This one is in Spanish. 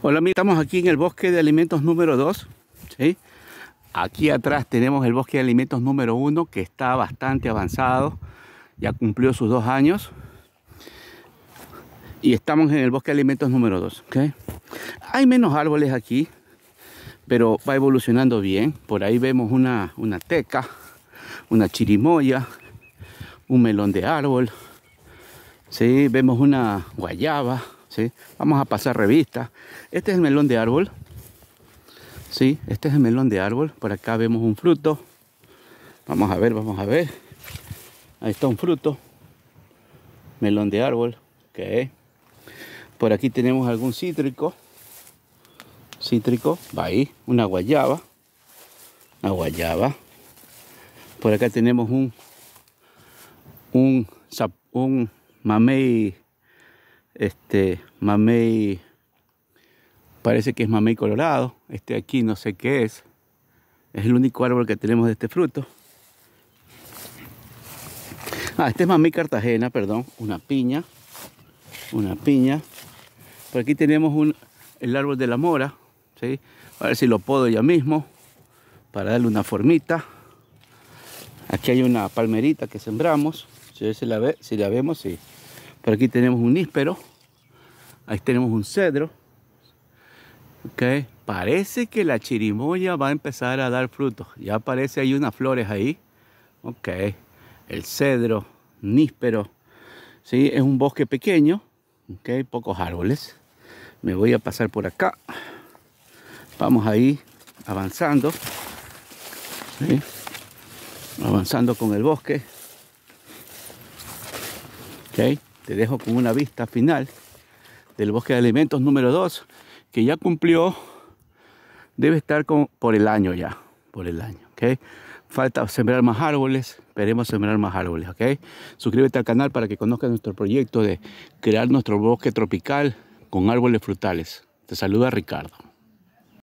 Hola, amigos. estamos aquí en el bosque de alimentos número 2. Aquí atrás tenemos el bosque de alimentos número 1 que está bastante avanzado, ya cumplió sus dos años. Y estamos en el bosque de alimentos número 2. ¿okay? Hay menos árboles aquí, pero va evolucionando bien. Por ahí vemos una, teca, una chirimoya, un melón de árbol. ¿sí? Vemos una guayaba ¿sí? Vamos a pasar revista. Este es el melón de árbol. ¿sí? Este es el melón de árbol. Por acá vemos un fruto. Vamos a ver, vamos a ver. Ahí está un fruto. Melón de árbol. Okay. Por aquí tenemos algún cítrico. Cítrico. Va ahí. Una guayaba. Una guayaba. Por acá tenemos un, un, un mamey este mamey, parece que es mamey colorado, este aquí no sé qué es, es el único árbol que tenemos de este fruto. Ah, este es mamey cartagena, perdón, una piña, una piña. Por aquí tenemos un, el árbol de la mora, ¿sí? A ver si lo puedo ya mismo para darle una formita. Aquí hay una palmerita que sembramos, si la, ve, si la vemos, sí. Por aquí tenemos un níspero. Ahí tenemos un cedro. Ok. Parece que la chirimoya va a empezar a dar frutos. Ya parece hay unas flores ahí. Ok. El cedro, níspero. Sí, es un bosque pequeño. Ok, pocos árboles. Me voy a pasar por acá. Vamos ahí avanzando. Avanzando con el bosque. Okay. Te dejo con una vista final del bosque de alimentos número 2, que ya cumplió, debe estar por el año ya, por el año, ¿ok? Falta sembrar más árboles, esperemos sembrar más árboles, ¿ok? Suscríbete al canal para que conozcas nuestro proyecto de crear nuestro bosque tropical con árboles frutales. Te saluda Ricardo.